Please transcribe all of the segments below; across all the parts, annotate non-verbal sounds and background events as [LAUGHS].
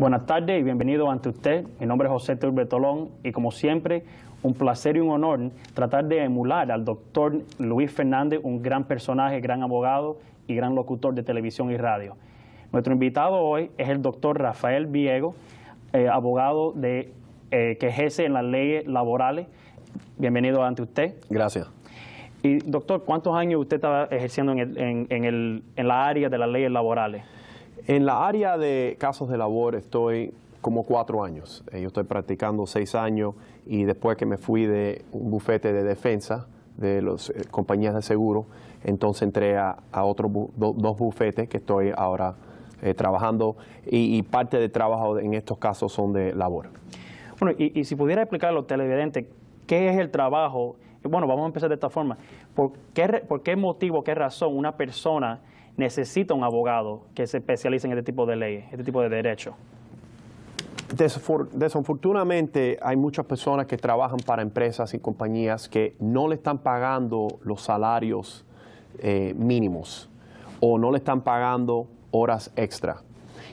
Buenas tardes y bienvenido ante usted. Mi nombre es José Turbe Tolón y como siempre, un placer y un honor tratar de emular al doctor Luis Fernández, un gran personaje, gran abogado y gran locutor de televisión y radio. Nuestro invitado hoy es el doctor Rafael Viego, eh, abogado de, eh, que ejerce en las leyes laborales. Bienvenido ante usted. Gracias. Y doctor, ¿cuántos años usted estaba ejerciendo en, el, en la área de las leyes laborales? En la área de casos de labor estoy como cuatro años. Eh, yo estoy practicando seis años y después que me fui de un bufete de defensa de las eh, compañías de seguro, entonces entré a, otros dos bufetes que estoy ahora eh, trabajando y, parte del trabajo en estos casos son de labor. Bueno, y, si pudiera explicar a los televidentes qué es el trabajo, bueno, vamos a empezar de esta forma, ¿por qué, por qué motivo, qué razón una persona necesita un abogado que se especialice en este tipo de leyes, este tipo de derechos? desafortunadamente hay muchas personas que trabajan para empresas y compañías que no le están pagando los salarios eh, mínimos o no le están pagando horas extra.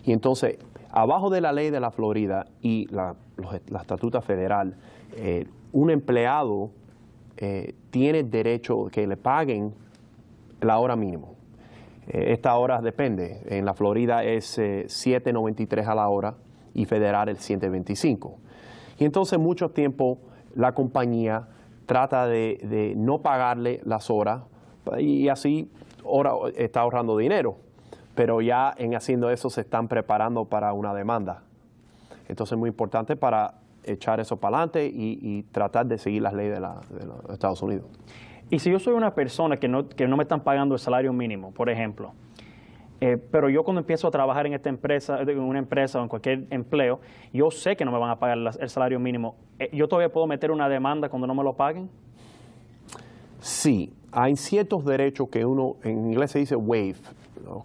Y entonces, abajo de la ley de la Florida y la, estatuta federal, eh, un empleado eh, tiene derecho que le paguen la hora mínimo. Eh, esta hora depende. En la Florida es 7.93 eh, a la hora y federal el 7.25. Y entonces mucho tiempo la compañía trata de, no pagarle las horas y así ahora está ahorrando dinero. Pero ya en haciendo eso se están preparando para una demanda. Entonces es muy importante para echar eso para adelante y, tratar de seguir las leyes de los Estados Unidos. Y si yo soy una persona que no, me están pagando el salario mínimo, por ejemplo, eh, pero yo cuando empiezo a trabajar en esta empresa, eh, en una empresa o en cualquier empleo, yo sé que no me van a pagar el salario mínimo. Eh, ¿Yo todavía puedo meter una demanda cuando no me lo paguen? Sí, hay ciertos derechos que uno, en inglés se dice waive,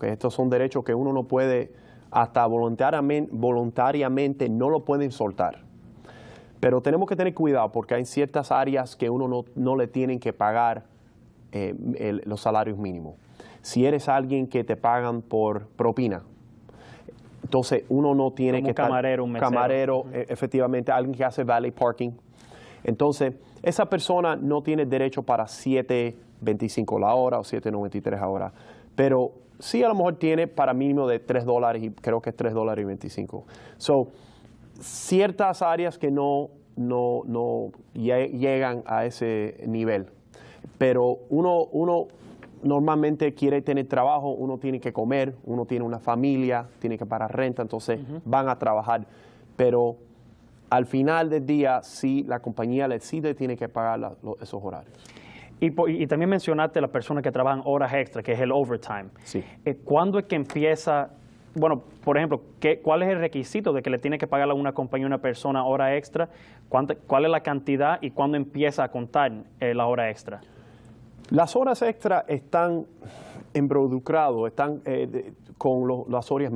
estos son derechos que uno no puede, hasta voluntariamente, voluntariamente no lo pueden soltar. Pero tenemos que tener cuidado porque hay ciertas áreas que uno no, le tienen que pagar eh, los salarios mínimos. Si eres alguien que te pagan por propina, entonces uno no tiene que camarero, estar, un camarero, e, efectivamente, alguien que hace valet parking. Entonces, esa persona no tiene derecho para 7.25 la hora o 7.93 la hora, pero sí a lo mejor tiene para mínimo de 3 dólares y creo que es 3 dólares y 25. So, ciertas áreas que no, no, no llegan a ese nivel. Pero uno, uno normalmente quiere tener trabajo, uno tiene que comer, uno tiene una familia, tiene que pagar renta, entonces van a trabajar. Pero al final del día, si la compañía le decide, tiene que pagar los, esos horarios. Y, y, también mencionaste las personas que trabajan horas extra, que es el overtime. Sí. Eh, ¿Cuándo es que empieza bueno, por ejemplo, ¿cuál es el requisito de que le tiene que pagar a una compañía una persona hora extra? ¿Cuál es la cantidad y cuándo empieza a contar eh, la hora extra? Las horas extra están involucradas, están eh, con las, horas,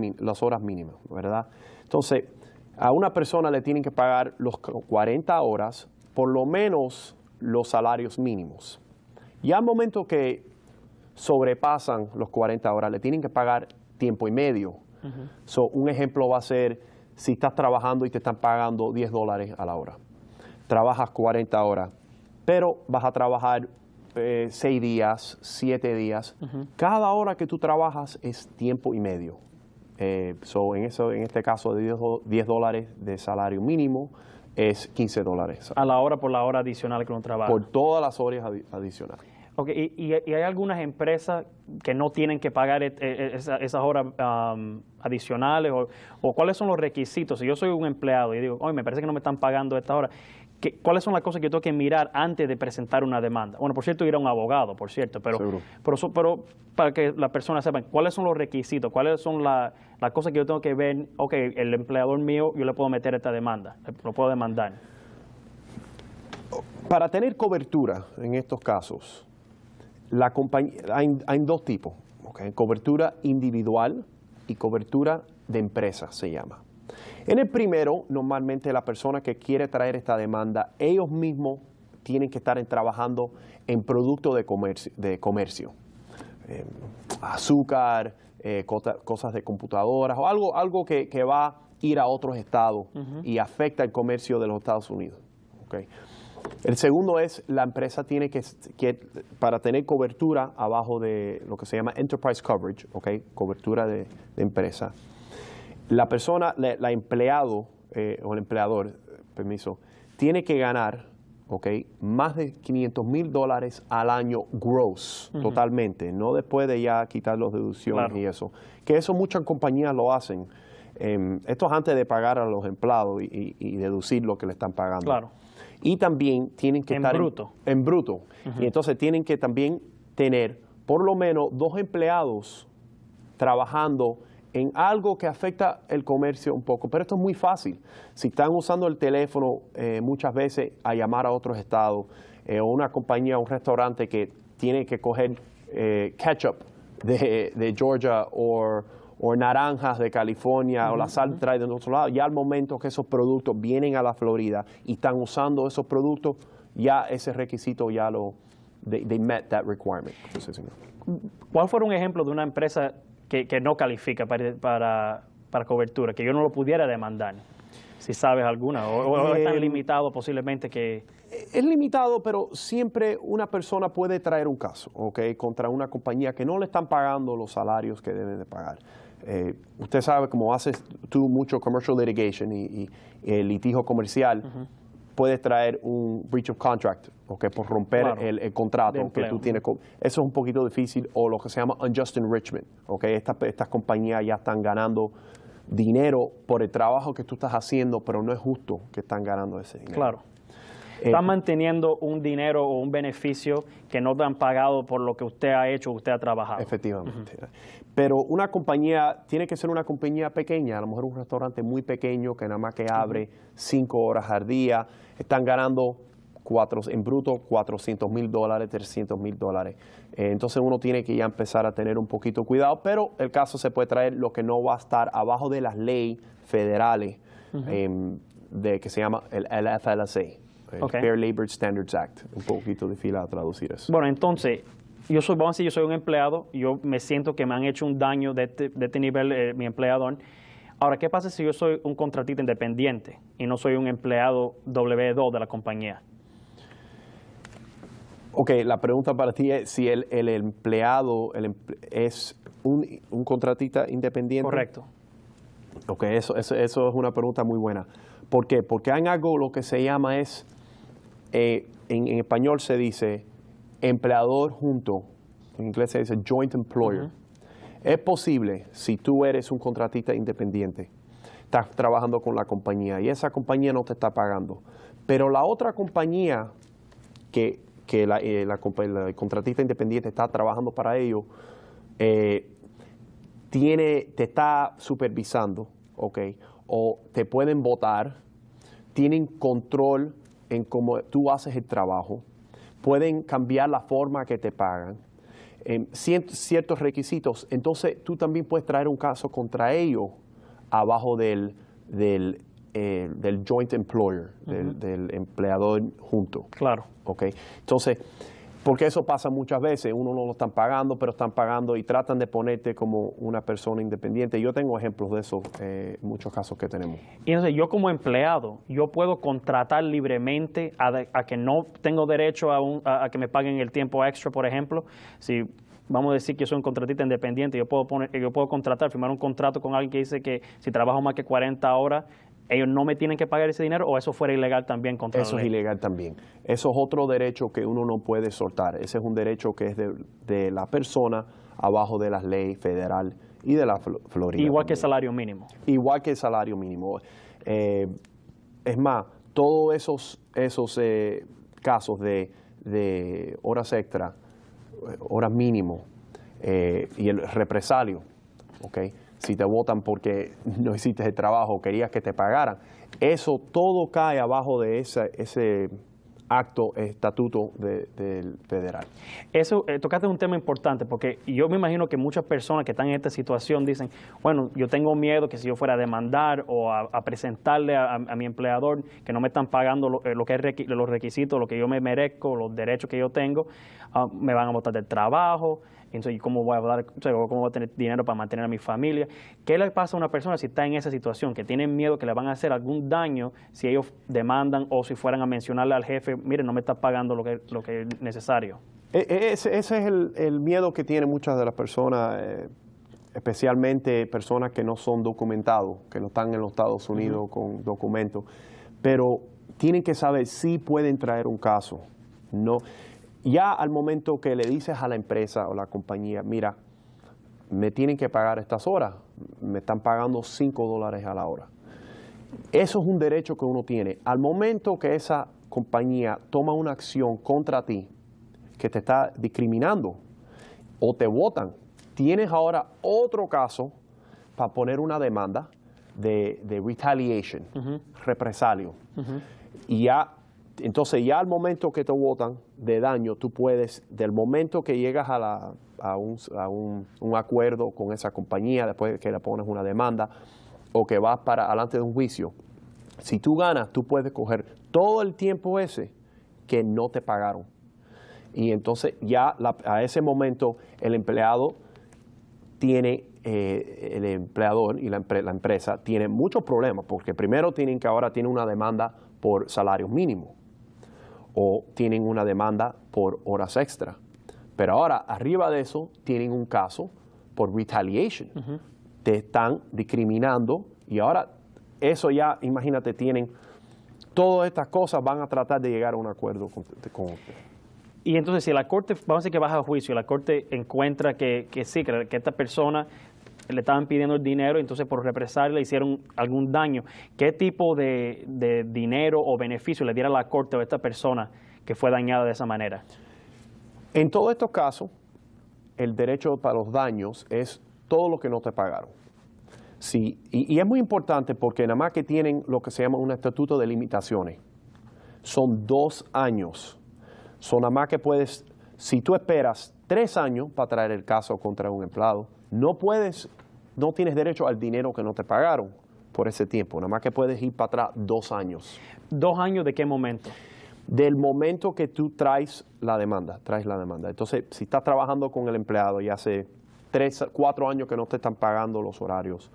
mínimas, ¿verdad? Entonces, a una persona le tienen que pagar los 40 horas, por lo menos los salarios mínimos. Y al momento que sobrepasan los 40 horas, le tienen que pagar tiempo y medio, so, un ejemplo va a ser si estás trabajando y te están pagando 10 dólares a la hora. Trabajas 40 horas, pero vas a trabajar eh, 6 días, 7 días. Cada hora que tú trabajas es tiempo y medio. Eh, so, en, eso, en este caso, de 10, dólares de salario mínimo es 15 dólares. A la hora por la hora adicional que uno trabaja. Por todas las horas adicionales. Okay. Y, hay algunas empresas que no tienen que pagar e, e, esas, horas adicionales o, cuáles son los requisitos. Si yo soy un empleado y digo, oye, me parece que no me están pagando estas horas, ¿cuáles son las cosas que yo tengo que mirar antes de presentar una demanda? Bueno, por cierto, ir a un abogado, por cierto, pero, pero, para que la persona sepan, cuáles son los requisitos, cuáles son las cosas que yo tengo que ver, ok, el empleador mío, yo le puedo meter esta demanda, lo puedo demandar. Para tener cobertura en estos casos, la compañía, hay, dos tipos, cobertura individual y cobertura de empresa se llama. En el primero, normalmente la persona que quiere traer esta demanda, ellos mismos tienen que estar trabajando en productos de comercio, de em, comercio. azúcar, eh, cosas de computadoras o algo, algo que, va a ir a otros estados y afecta el comercio de los Estados Unidos. El segundo es, la empresa tiene que, para tener cobertura abajo de lo que se llama enterprise coverage, cobertura de, empresa, la persona, la, empleado eh, o el empleador, permiso, tiene que ganar okay, más de 500 mil dólares al año gross, totalmente, no después de ya quitar las deducciones y eso. Que eso muchas compañías lo hacen. Em, esto es antes de pagar a los empleados y deducir lo que le están pagando. Claro y también tienen que estar bruto. En, bruto. Y entonces tienen que también tener por lo menos dos empleados trabajando en algo que afecta el comercio un poco. Pero esto es muy fácil. Si están usando el teléfono eh, muchas veces a llamar a otros estados, eh, o una compañía, un restaurante que tiene que coger eh, ketchup de, de Georgia o o naranjas de California o la sal trae de nuestro lado, ya al momento que esos productos vienen a la Florida y están usando esos productos, ya ese requisito ya lo, they, met that requirement. ¿Cuál fue un ejemplo de una empresa que, no califica para, para, cobertura, que yo no lo pudiera demandar? Si sabes alguna, o, es tan eh, limitado posiblemente que... Es limitado, pero siempre una persona puede traer un caso, ¿ok? Contra una compañía que no le están pagando los salarios que deben de pagar. Eh, usted sabe, como haces tú mucho commercial litigation y, el litigio comercial, puedes traer un breach of contract, okay, por romper el, contrato que tú tienes. eso es un poquito difícil, o lo que se llama unjust enrichment. Okay, Estas estas compañías ya están ganando dinero por el trabajo que tú estás haciendo, pero no es justo que están ganando ese dinero. Claro. Eh, están manteniendo un dinero o un beneficio que no te han pagado por lo que usted ha hecho, usted ha trabajado. Efectivamente. Pero una compañía, tiene que ser una compañía pequeña, a lo mejor un restaurante muy pequeño que nada más que abre cinco horas al día, están ganando Cuatro, en bruto 400 mil dólares, 300 mil dólares. Eh, entonces uno tiene que ya empezar a tener un poquito cuidado, pero el caso se puede traer lo que no va a estar abajo de las leyes federales em, de, que se llama el, el FLSA. Fair Labor Standards Act. Un poquito de fila a traducir eso. Bueno, entonces, yo soy, vamos a decir, yo soy un empleado, yo me siento que me han hecho un daño de este, este nivel eh, mi empleador. Ahora, ¿qué pasa si yo soy un contratista independiente y no soy un empleado W2 de la compañía? Ok, la pregunta para ti es si el, empleado es un, contratista independiente. Correcto. Ok, eso, eso, eso es una pregunta muy buena. ¿Por qué? Porque han algo lo que se llama es eh, en, español se dice empleador junto, en inglés se dice joint employer. Es posible si tú eres un contratista independiente, estás trabajando con la compañía y esa compañía no te está pagando, pero la otra compañía que, la, el eh, contratista independiente está trabajando para ellos, eh, tiene, te está supervisando, ¿ok? O te pueden votar, tienen control en cómo tú haces el trabajo, pueden cambiar la forma que te pagan, em, en ciertos requisitos. Entonces tú también puedes traer un caso contra ellos abajo del, del, eh, del joint employer, del, empleador junto. Claro. Okay. Entonces porque eso pasa muchas veces, uno no lo están pagando, pero están pagando y tratan de ponerte como una persona independiente. Yo tengo ejemplos de eso, eh, muchos casos que tenemos. Y entonces yo como empleado, yo puedo contratar libremente a, que no tengo derecho a, que me paguen el tiempo extra, por ejemplo. Si vamos a decir que yo soy un contratista independiente, yo puedo, poner, yo puedo contratar, firmar un contrato con alguien que dice que si trabajo más que 40 horas, ellos no me tienen que pagar ese dinero o eso fuera ilegal también contra Eso es ilegal también. Eso es otro derecho que uno no puede soltar. Ese es un derecho que es de, la persona abajo de las ley federal y de la Florida. Igual que el salario mínimo. Igual que el salario mínimo. Eh, es más, todos esos, esos eh, casos de, horas extra, eh, horas mínimo y el represalio, ¿ok?, si te votan porque [LAUGHS] no hiciste el trabajo, querías que te pagaran, eso todo cae abajo de esa, ese acto, estatuto del federal. Eso, eh, tocaste un tema importante, porque yo me imagino que muchas personas que están en esta situación dicen, bueno, yo tengo miedo que si yo fuera a demandar o a, presentarle a, mi empleador que no me están pagando lo, eh, que es los requisitos, lo que yo me merezco, los derechos que yo tengo, ah, me van a votar del trabajo, entonces cómo voy a hablar, cómo voy a tener dinero para mantener a mi familia. ¿Qué le pasa a una persona si está en esa situación, que tiene miedo que le van a hacer algún daño si ellos demandan o si fueran a mencionarle al jefe, mire, no me está pagando lo que, lo que es necesario? E, e, ese, es el, miedo que tienen muchas de las personas, eh, especialmente personas que no son documentados, que no están en los Estados Unidos con documentos, pero tienen que saber si pueden traer un caso. No, ya al momento que le dices a la empresa o la compañía, mira, me tienen que pagar estas horas, me están pagando 5 dólares a la hora. Eso es un derecho que uno tiene. Al momento que esa compañía toma una acción contra ti, que te está discriminando o te votan, tienes ahora otro caso para poner una demanda de, de retaliation, represalio. Y ya entonces ya al momento que te votan de daño, tú puedes, del momento que llegas a, un, acuerdo con esa compañía, después que le pones una demanda o que vas para adelante de un juicio, si tú ganas, tú puedes coger todo el tiempo ese que no te pagaron. Y entonces ya a ese momento el empleado tiene eh, el empleador y la, empresa tienen muchos problemas, porque primero tienen que ahora tiene una demanda por salario mínimo o tienen una demanda por horas extra. Pero ahora, arriba de eso, tienen un caso por retaliation. Te están discriminando y ahora eso ya, imagínate, tienen todas estas cosas, van a tratar de llegar a un acuerdo con, usted. Y entonces, si la corte, vamos a decir que baja a juicio, la corte encuentra que, que sí, que, que, esta persona le estaban pidiendo el dinero, entonces por represar le hicieron algún daño. ¿Qué tipo de, dinero o beneficio le diera la corte a esta persona que fue dañada de esa manera? En todos estos casos, el derecho para los daños es todo lo que no te pagaron. Sí, y, y es muy importante porque nada más que tienen lo que se llama un estatuto de limitaciones. Son dos años. Son nada más que puedes, si tú esperas tres años para traer el caso contra un empleado, no puedes, no tienes derecho al dinero que no te pagaron por ese tiempo, nada más que puedes ir para atrás dos años. ¿Dos años de qué momento? Del momento que tú traes la demanda, traes la demanda. Entonces, si estás trabajando con el empleado y hace tres, cuatro años que no te están pagando los horarios,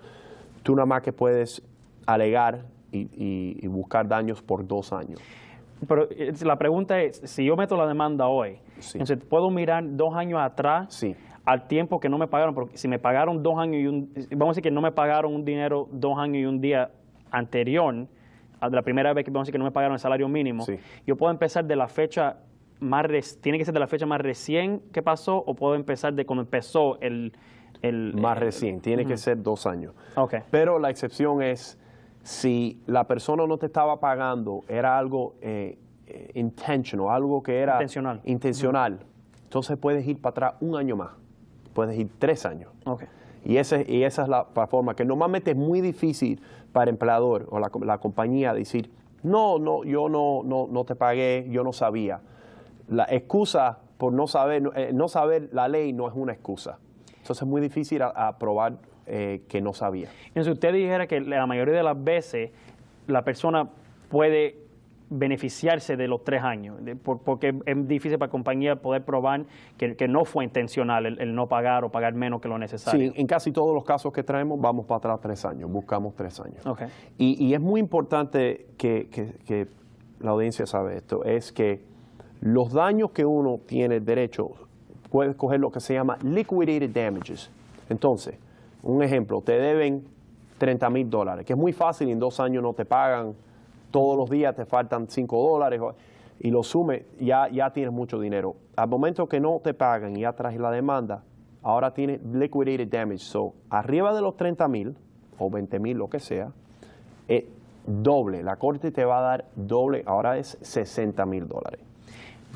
tú nada más que puedes alegar y, buscar daños por dos años. Pero eh, la pregunta es, si yo meto la demanda hoy, entonces puedo mirar dos años atrás sí al tiempo que no me pagaron, porque si me pagaron dos años y un, vamos a decir que no me pagaron un dinero dos años y un día anterior, a la primera vez que vamos a decir que no me pagaron el salario mínimo, yo puedo empezar de la fecha más, tiene que ser de la fecha más recién que pasó o puedo empezar de cuando empezó el... más recién, tiene que ser dos años. Pero la excepción es si la persona no te estaba pagando, era algo eh, eh algo que era intencional, entonces puedes ir para atrás un año más puedes ir tres años. Y, ese, y esa es la, forma que normalmente es muy difícil para el empleador o la, la compañía decir, no, no, yo no, no, no te pagué, yo no sabía. La excusa por no saber, no, eh, saber la ley no es una excusa. Entonces es muy difícil aprobar eh, que no sabía. Entonces usted dijera que la mayoría de las veces la persona puede beneficiarse de los tres años, porque es difícil para la compañía poder probar que, no fue intencional el, no pagar o pagar menos que lo necesario. en casi todos los casos que traemos vamos para atrás tres años, buscamos tres años. Y, es muy importante que, la audiencia sabe esto, es que los daños que uno tiene derecho, puede coger lo que se llama liquidated damages. Entonces, un ejemplo, te deben 30 mil dólares, que es muy fácil, en dos años no te pagan todos los días te faltan 5 dólares y lo sume, ya, ya tienes mucho dinero. Al momento que no te pagan y ya traes la demanda, ahora tienes liquidated damage. So, arriba de los 30 mil o 20 mil, lo que sea, es doble. La corte te va a dar doble, ahora es 60 mil dólares.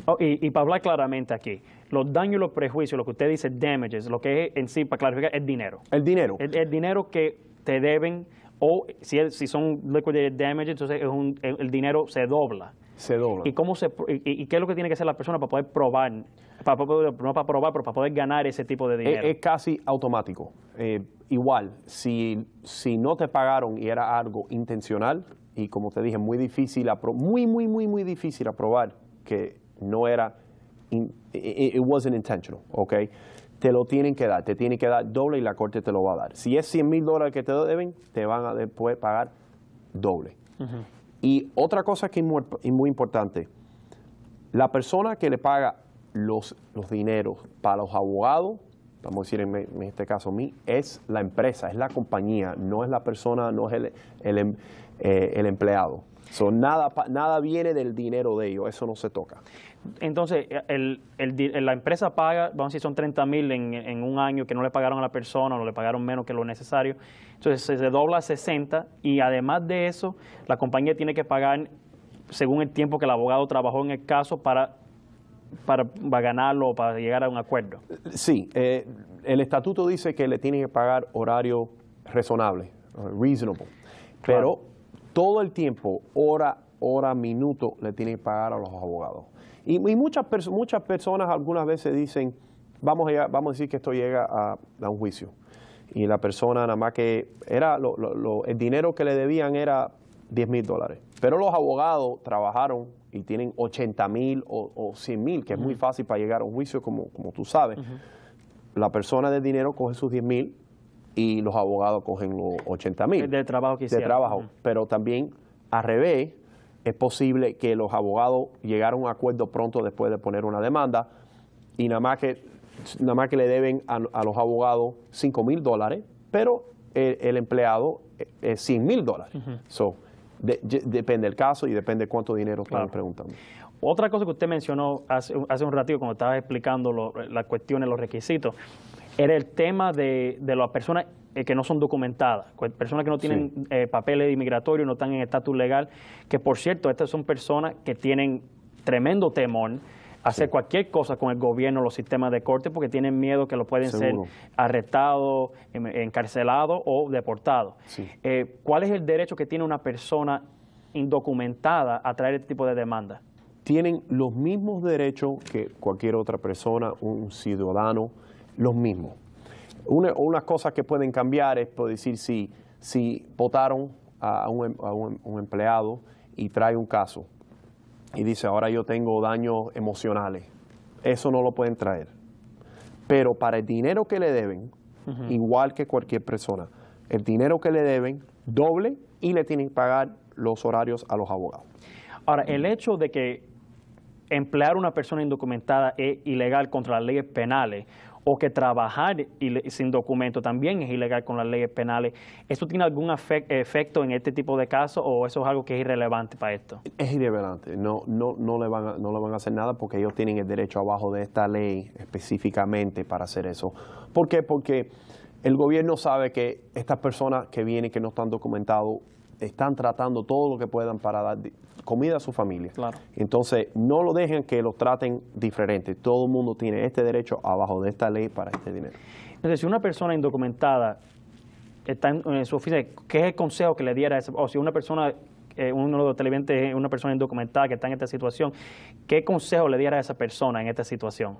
Oh, y, para hablar claramente aquí, los daños y los prejuicios, lo que usted dice damages, lo que es en sí, para clarificar, es dinero. El dinero. el dinero que te deben o si, si son liquidated damage, entonces es el, dinero se dobla. Se dobla. ¿Y, cómo se, y, qué es lo que tiene que hacer la persona para poder probar? Para, no para probar, pero para poder ganar ese tipo de dinero. Es, casi automático. Eh, igual, si, si no te pagaron y era algo intencional, y como te dije, muy difícil, muy, muy, muy, muy difícil aprobar que no era, in, it, wasn't intentional, ¿ok? te lo tienen que dar, te tienen que dar doble y la corte te lo va a dar. Si es 100 mil dólares que te deben, te van a después pagar doble. Y otra cosa que es muy, importante, la persona que le paga los, los dineros para los abogados, vamos a decir en, este caso a mí, es la empresa, es la compañía, no es la persona, no es el, el em, eh, empleado. So, nada, nada viene del dinero de ellos, eso no se toca. Entonces, la empresa paga, vamos a decir, son 30 mil en, un año que no le pagaron a la persona o le pagaron menos que lo necesario. Entonces, se, dobla a 60 y además de eso, la compañía tiene que pagar según el tiempo que el abogado trabajó en el caso para para, ganarlo o para llegar a un acuerdo? Sí, eh, el estatuto dice que le tiene que pagar horario razonable, reasonable. Pero todo el tiempo, hora, hora, minuto, le tienen que pagar a los abogados. Y, muchas, muchas personas algunas veces dicen, vamos a, vamos a decir que esto llega a, un juicio. Y la persona nada más que era el dinero que le debían era 10 mil dólares. Pero los abogados trabajaron y tienen 80 mil o, 100 mil, que es muy fácil para llegar a un juicio, como, como tú sabes. La persona de dinero coge sus 10 mil y los abogados cogen los 80 mil. De trabajo que De trabajo. Pero también al revés, es posible que los abogados llegaran a un acuerdo pronto después de poner una demanda y nada más que, nada más que le deben a, los abogados 5 mil dólares, pero el, empleado eh, es 100 mil dólares. depende del caso y depende cuánto dinero están preguntando. Otra cosa que usted mencionó hace, hace un ratito cuando estaba explicando las cuestiones, los requisitos, era el tema de, de las personas eh, que no son documentadas, personas que no tienen eh, papeles de papeles no están en estatus legal, que por cierto, estas son personas que tienen tremendo temor a hacer cualquier cosa con el gobierno, los sistemas de corte, porque tienen miedo que lo pueden ser arrestados, em, encarcelado o deportado. Eh, ¿Cuál es el derecho que tiene una persona indocumentada a traer este tipo de demanda? Tienen los mismos derechos que cualquier otra persona, un ciudadano, los mismos. Una, unas cosas que pueden cambiar es por decir si, si votaron a em, em, un, empleado y trae un caso y dice ahora yo tengo daños emocionales. Eso no lo pueden traer. Pero para el dinero que le deben, igual que cualquier persona, el dinero que le deben doble y le tienen que pagar los horarios a los abogados. Ahora, el hecho de que emplear una persona indocumentada es ilegal contra las leyes penales, o que trabajar sin documento también es ilegal con las leyes penales. ¿Esto tiene algún efecto en este tipo de casos o eso es algo que es irrelevante para esto? Es irrelevante, no, no, no, le van a, no le van a hacer nada porque ellos tienen el derecho abajo de esta ley específicamente para hacer eso. ¿Por qué? Porque el gobierno sabe que estas personas que vienen, que no están documentados, están tratando todo lo que puedan para dar comida a su familia. Entonces, no lo dejen que lo traten diferente. Todo el mundo tiene este derecho abajo de esta ley para este dinero. Entonces, si una persona indocumentada está en, su oficina, ¿qué consejo que le diera a o si una persona eh, uno de los televidentes una persona indocumentada que está en esta situación, ¿qué consejo le diera a esa persona en esta situación?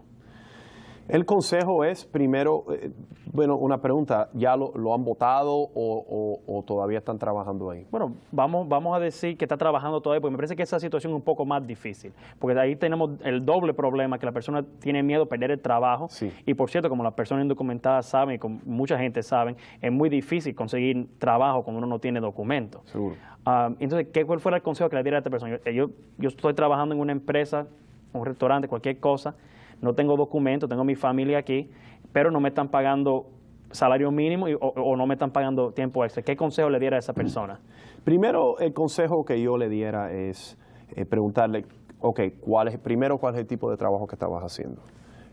El consejo es, primero, eh, bueno, una pregunta, ¿ya lo, han votado o, todavía están trabajando ahí? Bueno, vamos, vamos a decir que está trabajando todavía, porque me parece que esa situación es un poco más difícil, porque ahí tenemos el doble problema, que la persona tiene miedo a perder el trabajo, y por cierto, como las personas indocumentadas saben, y como mucha gente sabe, es muy difícil conseguir trabajo cuando uno no tiene documentos. Seguro. Ah, entonces, ¿qué, ¿cuál fuera el consejo que le diera a esta persona? yo, yo estoy trabajando en una empresa, un restaurante, cualquier cosa, no tengo documentos, tengo mi familia aquí, pero no me están pagando salario mínimo o, no me están pagando tiempo extra. ¿Qué consejo le diera a esa persona? Primero, el consejo que yo le diera es eh, preguntarle, ok, ¿cuál es, primero, ¿cuál es el tipo de trabajo que estabas haciendo?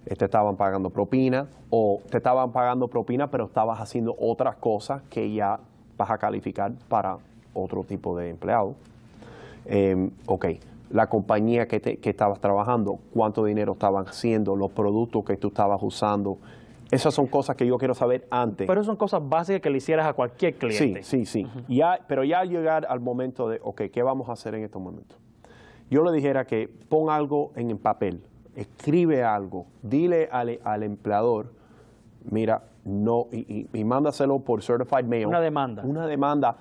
¿Eh, te estaban pagando propina o te estaban pagando propina pero estabas haciendo otras cosas que ya vas a calificar para otro tipo de empleado. Em, ok, la compañía que, te, que estabas trabajando, cuánto dinero estaban haciendo, los productos que tú estabas usando. Esas son cosas que yo quiero saber antes. Pero son cosas básicas que le hicieras a cualquier cliente. Sí, sí, sí. ya, pero ya al llegar al momento de, ok, ¿qué vamos a hacer en estos momentos? Yo le dijera que pon algo en el papel, escribe algo, dile al, al empleador, mira, no, y, y mándaselo por certified mail. Una demanda. Una demanda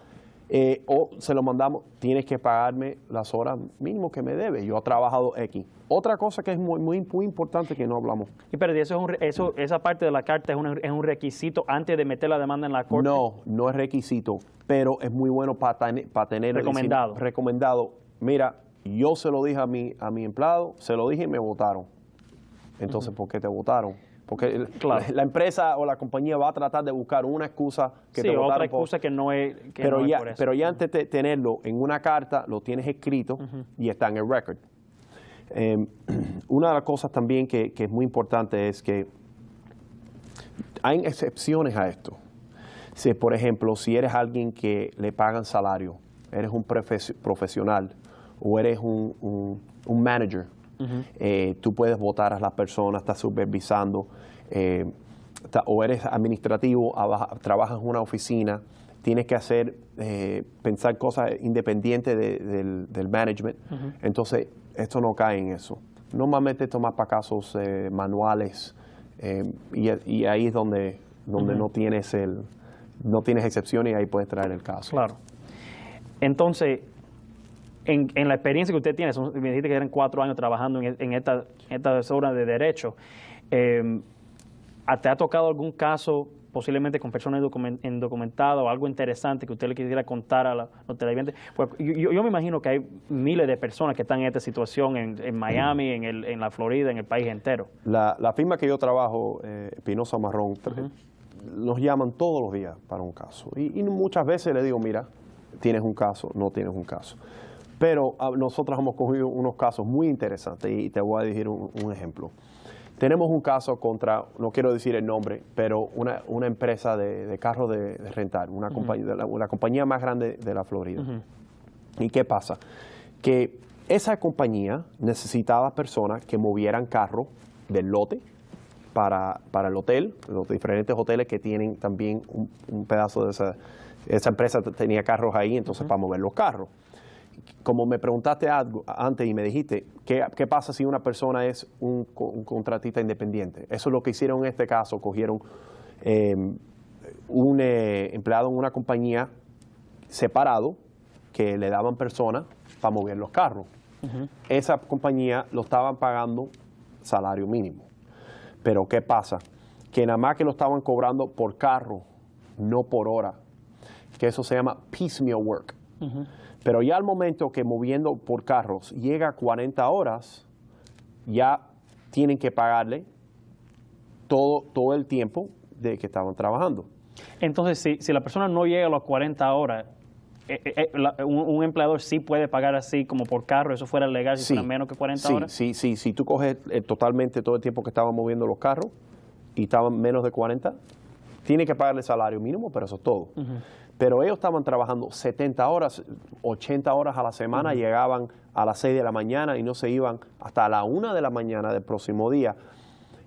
eh, o se lo mandamos, tienes que pagarme las horas mínimo que me debes, yo he trabajado X. Otra cosa que es muy, muy, muy importante que no hablamos. Y pero eso eso, esa parte de la carta es un, requisito antes de meter la demanda en la corte. No, no es requisito, pero es muy bueno para, para tener... Recomendado. recomendado. Mira, yo se lo dije a mi, a mi empleado, se lo dije y me votaron. Entonces, ¿por qué te votaron? Porque la, empresa o la compañía va a tratar de buscar una excusa que sí, otra excusa que no es. pero, ya, pero ya antes de tenerlo en una carta, lo tienes escrito y está en el record. Em, [CLEARS THROAT] una de las cosas también que, que es muy importante es que hay excepciones a esto. Si, por ejemplo, si eres alguien que le pagan salario, eres un profesional o eres un, un, un manager, eh, tú puedes votar a las personas, estás supervisando, eh, o eres administrativo, trabajas en una oficina, tienes que hacer, eh, pensar cosas independientes del, management. Entonces, esto no cae en eso. Normalmente esto más para casos manuales y, ahí es donde, donde no tienes el no tienes excepción y ahí puedes traer el caso. Claro. Entonces, en, la experiencia que usted tiene, me dijiste que eran cuatro años trabajando en, e, esta, zona de derecho, em, ¿te ha tocado algún caso posiblemente con personas indocumentadas o algo interesante que usted le quisiera contar a, los televidentes. Pues, yo, me imagino que hay miles de personas que están en esta situación en, Miami, en, la Florida, en el país entero. La, firma que yo trabajo, eh, Espinosa Marrón, nos llaman todos los días para un caso. Y, y muchas veces le digo, mira, tienes un caso, no tienes un caso. Pero ah, nosotros hemos cogido unos casos muy interesantes y te voy a decir un, ejemplo. Tenemos un caso contra, no quiero decir el nombre, pero una, empresa de, de carros de, rentar, una, compañía, la, compañía más grande de la Florida. ¿Y qué pasa? Que esa compañía necesitaba personas que movieran carros del lote para, para, el hotel, los diferentes hoteles que tienen también un, pedazo de esa, esa empresa tenía carros ahí, entonces para mover los carros como me preguntaste algo antes y me dijiste, ¿qué, pasa si una persona es un, contratista independiente? Eso es lo que hicieron en este caso, cogieron eh, un eh, empleado en una compañía separado que le daban personas para mover los carros. Esa compañía lo estaban pagando salario mínimo. Pero ¿qué pasa? Que nada más que lo estaban cobrando por carro, no por hora. Que eso se llama piecemeal work. Pero ya al momento que moviendo por carros llega a 40 horas, ya tienen que pagarle todo, todo el tiempo de que estaban trabajando. Entonces, si, la persona no llega a las 40 horas, eh, eh, eh, un, empleador sí puede pagar así como por carro, eso fuera legal si menos que 40 horas. Sí, sí, si tú coges totalmente todo el tiempo que estaban moviendo los carros y estaban menos de 40, tiene que pagarle salario mínimo, pero eso es todo. Pero ellos estaban trabajando 70 horas, 80 horas a la semana, llegaban a las 6 de la mañana y no se iban hasta la 1 de la mañana del próximo día.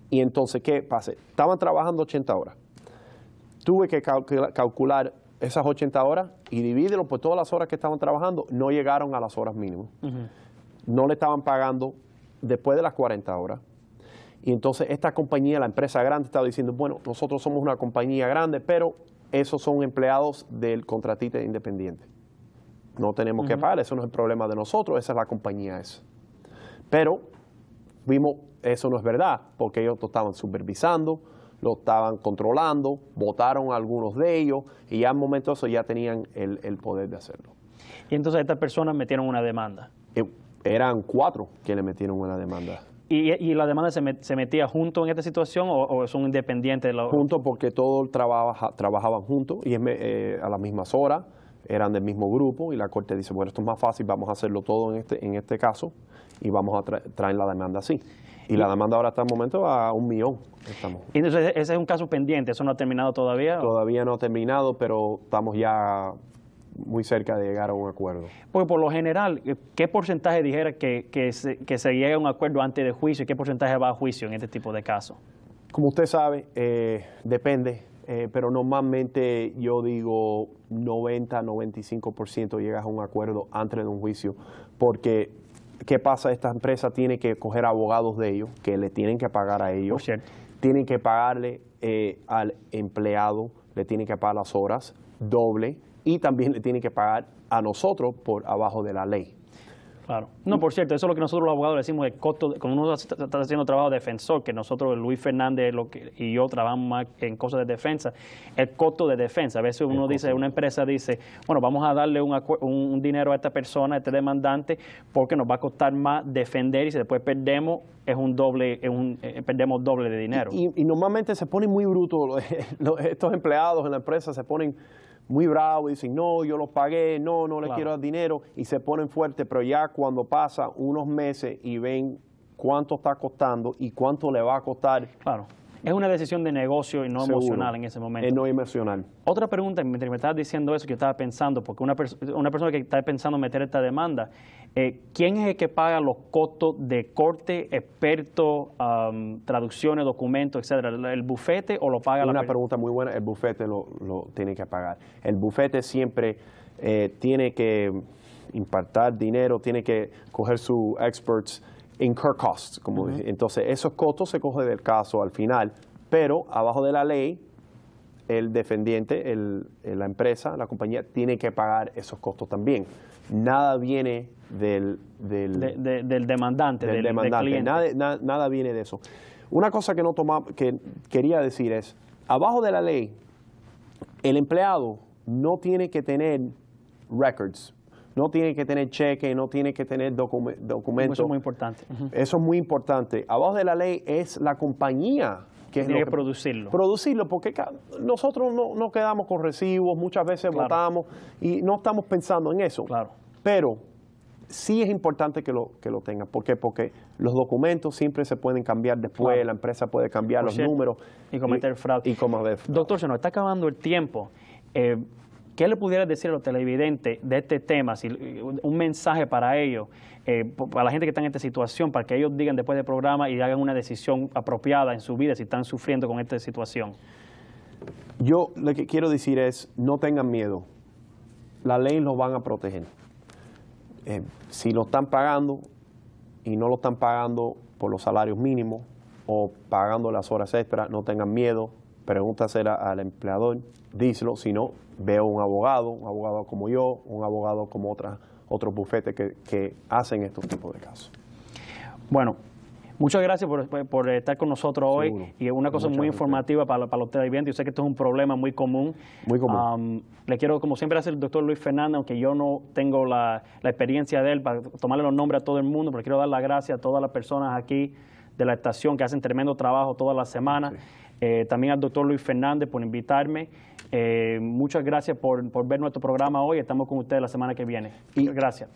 Y entonces, ¿qué pasa? Estaban trabajando 80 horas. Tuve que calcular esas 80 horas y divídelo por pues, todas las horas que estaban trabajando. No llegaron a las horas mínimas. No le estaban pagando después de las 40 horas. Y entonces esta compañía, la empresa grande, estaba diciendo, bueno, nosotros somos una compañía grande, pero esos son empleados del contratista independiente. No tenemos que pagar, eso no es el problema de nosotros, esa es la compañía esa. Pero vimos, eso no es verdad, porque ellos lo estaban supervisando, lo estaban controlando, votaron algunos de ellos y ya en momento eso ya tenían el, poder de hacerlo. Y entonces estas personas metieron una demanda. Eh, eran cuatro quienes metieron una demanda. ¿Y, y la demanda se, se, metía junto en esta situación o, son independientes? Junto porque todos trabaja, trabajaban juntos y eh, a las mismas horas, eran del mismo grupo y la corte dice, bueno, esto es más fácil, vamos a hacerlo todo en este, en este caso y vamos a traer la demanda así. Y, la demanda ahora está en el momento a un millón. Y entonces ese es un caso pendiente, eso no ha terminado todavía. Todavía no ha terminado, pero estamos ya muy cerca de llegar a un acuerdo. Porque por lo general, eh, ¿qué porcentaje dijera que, se, que se llegue a un acuerdo antes de juicio y qué porcentaje va a juicio en este tipo de casos? Como usted sabe, eh, depende, eh, pero normalmente yo digo 90-95% llega a un acuerdo antes de un juicio, porque ¿qué pasa? Esta empresa tiene que coger abogados de ellos, que le tienen que pagar a ellos, tienen que pagarle al empleado, le tienen que pagar las horas doble y también le tienen que pagar a nosotros por abajo de la ley. Claro. No, por cierto, eso es lo que nosotros los abogados decimos, el costo, cuando uno está, haciendo trabajo defensor, que nosotros, Luis Fernández lo y yo trabajamos más en cosas de defensa, el costo de defensa. A veces uno dice, una empresa dice, bueno, vamos a darle un, dinero a esta persona, a este demandante, porque nos va a costar más defender y si después perdemos, es un doble, es eh, perdemos doble de dinero. Y, y normalmente se ponen muy brutos, [LAUGHS] estos empleados en la empresa se ponen muy bravo dicen, no, yo los pagué, no, no les quiero dar dinero, y se ponen fuertes, pero ya cuando pasa unos meses y ven cuánto está costando y cuánto le va a costar claro. Es una decisión de negocio y no emocional en ese momento. Es no emocional. Otra pregunta, mientras me estabas diciendo eso, que yo estaba pensando, porque una, persona que está pensando meter esta demanda, eh, ¿quién es el que paga los costos de corte, experto, traducciones, documentos, etcétera? ¿El bufete o lo paga una la Una pregunta muy buena, el bufete lo, tiene que pagar. El bufete siempre eh, tiene que impartar dinero, tiene que coger su experts incur costs, como Entonces, esos costos se coge del caso al final, pero abajo de la ley, el defendiente, la empresa, la compañía, tiene que pagar esos costos también. Nada viene del, del, del demandante, del, demandante. nada, nada, viene de eso. Una cosa que, no que quería decir es, abajo de la ley, el empleado no tiene que tener records, no tiene que tener cheque, no tiene que tener documentos. Eso es muy importante. Eso es muy importante. A de la ley es la compañía que tiene que, que, producirlo. Producirlo, porque nosotros no, quedamos con recibos, muchas veces votamos y no estamos pensando en eso. Claro. Pero sí es importante que lo, que lo tengan. ¿Por qué? Porque los documentos siempre se pueden cambiar después, la empresa puede cambiar los números. Y cometer fraude. Y cometer Doctor, se nos está acabando el tiempo. Eh, ¿Qué le pudieras decir a los televidentes de este tema? Si, eh, un mensaje para ellos, eh, para la gente que está en esta situación, para que ellos digan después del programa y hagan una decisión apropiada en su vida si están sufriendo con esta situación. Yo lo que quiero decir es, no tengan miedo. La ley los van a proteger. Eh, si lo están pagando y no lo están pagando por los salarios mínimos o pagando las horas extras, no tengan miedo, Pregúntase al empleador, díselo, sino veo un abogado, un abogado como yo, un abogado como otra, otros bufetes que, hacen estos tipos de casos. Bueno, Muchas gracias por, estar con nosotros hoy y una cosa muy informativa para, para los televidentes. Yo sé que esto es un problema muy común. Muy común. le quiero, como siempre hace el doctor Luis Fernández, aunque yo no tengo la, experiencia de él para tomarle los nombres a todo el mundo, pero quiero dar las gracias a todas las personas aquí de la estación que hacen tremendo trabajo todas las semanas. Eh, también al doctor Luis Fernández por invitarme. Eh, muchas gracias por, por, ver nuestro programa hoy. Estamos con ustedes la semana que viene. gracias.